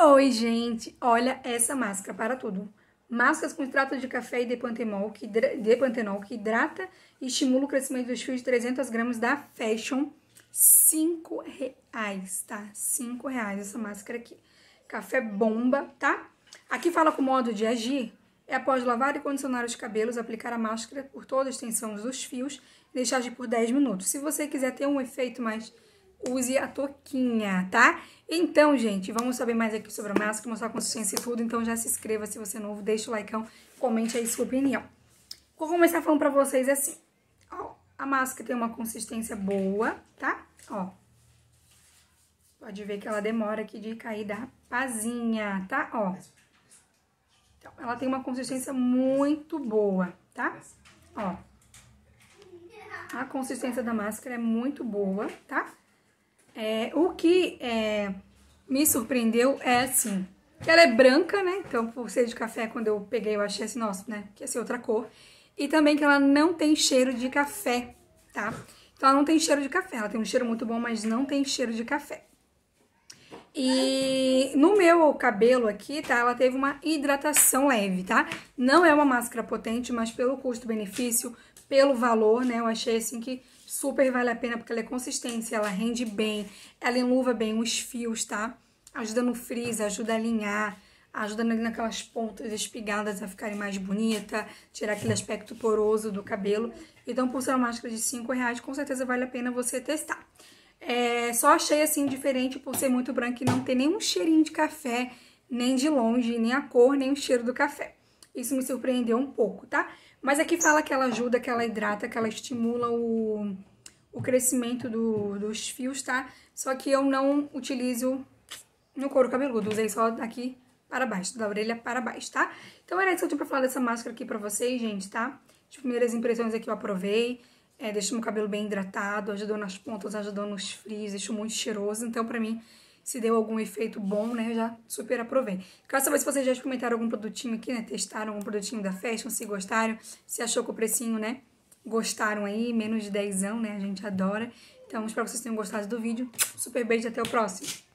Oi, gente! Olha essa máscara para tudo. Máscaras com extrato de café e depantenol que, depantenol que hidrata e estimula o crescimento dos fios de 300 gramas da Fashion. cinco reais, tá? cinco reais essa máscara aqui. Café bomba, tá? Aqui fala com o modo de agir. É após lavar e condicionar os cabelos, aplicar a máscara por toda a extensão dos fios e deixar agir por 10 minutos. Se você quiser ter um efeito mais use a toquinha, tá? Então, gente, vamos saber mais aqui sobre a máscara, mostrar a consistência e tudo. Então já se inscreva se você é novo, deixa o likeão, comente aí sua opinião. Vou começar falando pra vocês assim. Ó, a máscara tem uma consistência boa, tá? Ó. Pode ver que ela demora aqui de cair da pazinha, tá? Ó. Então, ela tem uma consistência muito boa, tá? Ó. A consistência da máscara é muito boa, tá? É, o que é, me surpreendeu é assim, que ela é branca, né? Então, por ser de café, quando eu peguei, eu achei assim, nossa, né? Que ia ser outra cor. E também que ela não tem cheiro de café, tá? Então, ela não tem cheiro de café. Ela tem um cheiro muito bom, mas não tem cheiro de café. E no meu cabelo aqui, tá? Ela teve uma hidratação leve, tá? Não é uma máscara potente, mas pelo custo-benefício, pelo valor, né? Eu achei assim que super vale a pena porque ela é consistência, ela rende bem, ela enluva bem os fios, tá? Ajuda no frizz, ajuda a alinhar, ajuda ali naquelas pontas espigadas a ficarem mais bonita, tirar aquele aspecto poroso do cabelo. Então, por ser uma máscara de 5 reais, com certeza vale a pena você testar. É, só achei assim diferente por ser muito branca e não ter nenhum cheirinho de café, nem de longe, nem a cor, nem o cheiro do café. Isso me surpreendeu um pouco, tá? Mas aqui fala que ela ajuda, que ela hidrata, que ela estimula o, o crescimento do, dos fios, tá? Só que eu não utilizo no couro cabeludo, usei só daqui para baixo, da orelha para baixo, tá? Então era isso que eu tinha pra falar dessa máscara aqui pra vocês, gente, tá? As primeiras impressões aqui eu aprovei, é, deixou meu cabelo bem hidratado, ajudou nas pontas, ajudou nos frizz, deixou muito cheiroso, então pra mim se deu algum efeito bom, né? Eu já super aprovei. Quero saber se vocês já experimentaram algum produtinho aqui, né? Testaram algum produtinho da Fashion, se gostaram, se achou que o precinho, né? Gostaram aí, menos de 10, né? A gente adora. Então, espero que vocês tenham gostado do vídeo. Super beijo e até o próximo.